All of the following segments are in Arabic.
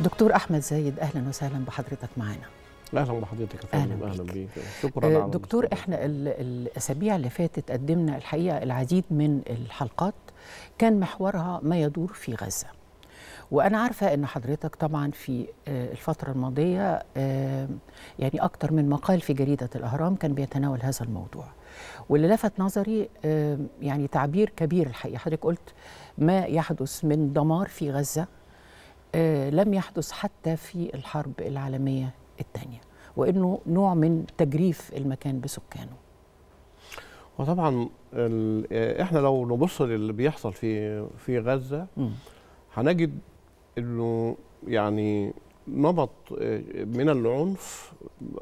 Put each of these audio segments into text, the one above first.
دكتور احمد زايد اهلا وسهلا بحضرتك معانا اهلا بحضرتك يا فندم اهلا, أهلا بيك آه، شكرا على دكتور احنا الاسابيع اللي فاتت قدمنا الحقيقه العديد من الحلقات كان محورها ما يدور في غزه وانا عارفه ان حضرتك طبعا في آه، الفتره الماضيه آه، يعني اكتر من مقال في جريده الاهرام كان بيتناول هذا الموضوع واللي لفت نظري يعني تعبير كبير الحقيقه حضرتك قلت ما يحدث من دمار في غزه آه، لم يحدث حتى في الحرب العالمية الثانية وأنه نوع من تجريف المكان بسكانه وطبعا آه، احنا لو نبص للي بيحصل في في غزه هنجد انه يعني نمط آه، من العنف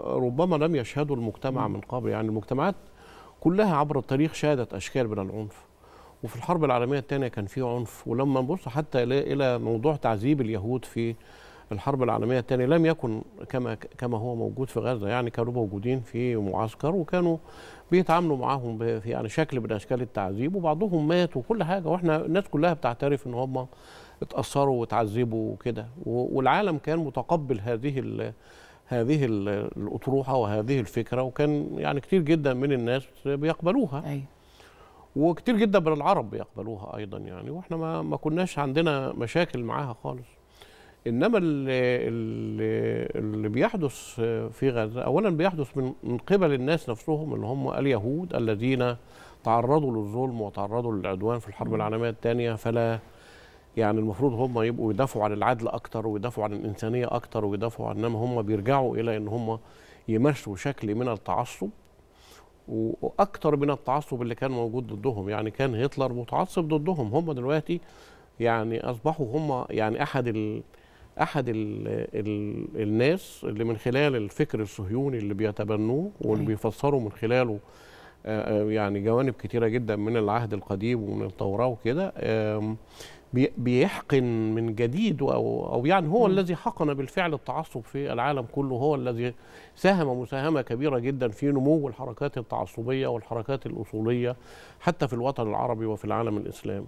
ربما لم يشهده المجتمع من قبل يعني المجتمعات كلها عبر التاريخ شهدت اشكال من العنف وفي الحرب العالميه الثانيه كان في عنف ولما نبص حتى الى موضوع تعذيب اليهود في الحرب العالميه الثانيه لم يكن كما كما هو موجود في غزه يعني كانوا موجودين في معسكر وكانوا بيتعاملوا معاهم في يعني شكل من اشكال التعذيب وبعضهم مات وكل حاجه واحنا الناس كلها بتعترف ان هم اتاثروا واتعذبوا وكده والعالم كان متقبل هذه هذه الاطروحه وهذه الفكره وكان يعني كتير جدا من الناس بيقبلوها أي. أيوة. وكتير جدا من العرب بيقبلوها ايضا يعني واحنا ما, ما كناش عندنا مشاكل معاها خالص انما اللي, اللي بيحدث في غزه اولا بيحدث من من قبل الناس نفسهم اللي هم اليهود الذين تعرضوا للظلم وتعرضوا للعدوان في الحرب العالميه الثانيه فلا يعني المفروض هم يبقوا يدافعوا عن العدل اكتر ويدافعوا عن الانسانيه اكتر ويدافعوا عن انما هم بيرجعوا الى ان هم يمارسوا شكل من التعصب واكثر من التعصب اللي كان موجود ضدهم يعني كان هتلر متعصب ضدهم هم دلوقتي يعني اصبحوا هم يعني احد ال احد ال الـ الناس اللي من خلال الفكر الصهيوني اللي بيتبنوه واللي بيفسروا من خلاله يعني جوانب كتيره جدا من العهد القديم ومن التوراه وكده آمم، بيحقن من جديد او او يعني هو م. الذي حقن بالفعل التعصب في العالم كله هو الذي ساهم مساهمه كبيره جدا في نمو الحركات التعصبيه والحركات الاصوليه حتى في الوطن العربي وفي العالم الاسلامي